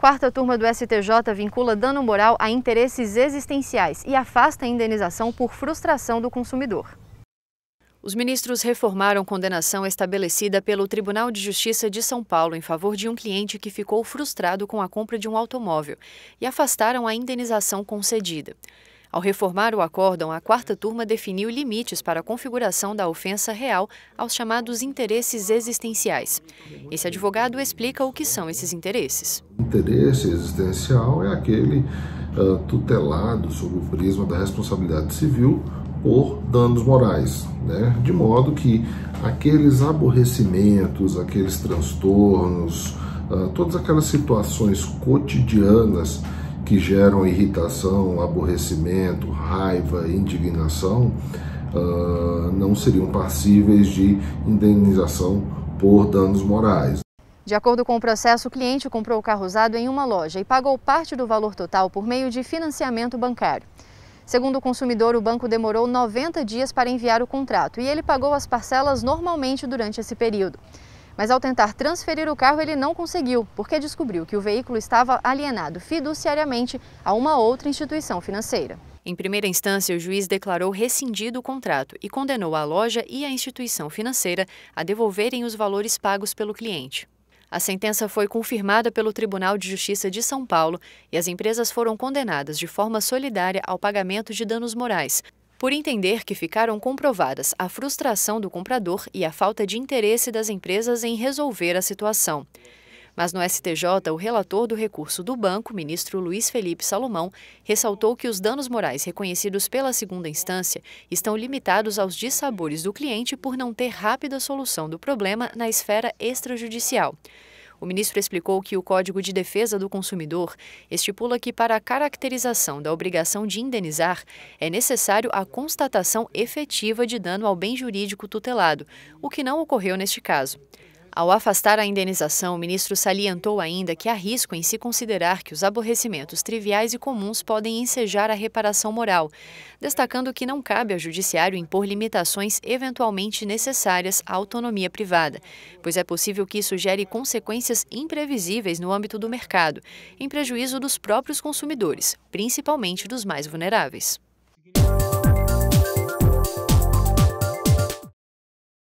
Quarta turma do STJ vincula dano moral a interesses existenciais e afasta a indenização por frustração do consumidor. Os ministros reformaram condenação estabelecida pelo Tribunal de Justiça de São Paulo em favor de um cliente que ficou frustrado com a compra de um automóvel e afastaram a indenização concedida. Ao reformar o acórdão, a quarta turma definiu limites para a configuração da ofensa real aos chamados interesses existenciais. Esse advogado explica o que são esses interesses. Interesse existencial é aquele uh, tutelado sob o prisma da responsabilidade civil por danos morais, né? de modo que aqueles aborrecimentos, aqueles transtornos, uh, todas aquelas situações cotidianas que geram irritação, aborrecimento, raiva, indignação, uh, não seriam passíveis de indenização por danos morais. De acordo com o processo, o cliente comprou o carro usado em uma loja e pagou parte do valor total por meio de financiamento bancário. Segundo o consumidor, o banco demorou 90 dias para enviar o contrato e ele pagou as parcelas normalmente durante esse período. Mas ao tentar transferir o carro, ele não conseguiu, porque descobriu que o veículo estava alienado fiduciariamente a uma outra instituição financeira. Em primeira instância, o juiz declarou rescindido o contrato e condenou a loja e a instituição financeira a devolverem os valores pagos pelo cliente. A sentença foi confirmada pelo Tribunal de Justiça de São Paulo e as empresas foram condenadas de forma solidária ao pagamento de danos morais, por entender que ficaram comprovadas a frustração do comprador e a falta de interesse das empresas em resolver a situação. Mas no STJ, o relator do recurso do banco, ministro Luiz Felipe Salomão, ressaltou que os danos morais reconhecidos pela segunda instância estão limitados aos dissabores do cliente por não ter rápida solução do problema na esfera extrajudicial. O ministro explicou que o Código de Defesa do Consumidor estipula que, para a caracterização da obrigação de indenizar, é necessário a constatação efetiva de dano ao bem jurídico tutelado, o que não ocorreu neste caso. Ao afastar a indenização, o ministro salientou ainda que há risco em se considerar que os aborrecimentos triviais e comuns podem ensejar a reparação moral, destacando que não cabe ao judiciário impor limitações eventualmente necessárias à autonomia privada, pois é possível que isso gere consequências imprevisíveis no âmbito do mercado, em prejuízo dos próprios consumidores, principalmente dos mais vulneráveis.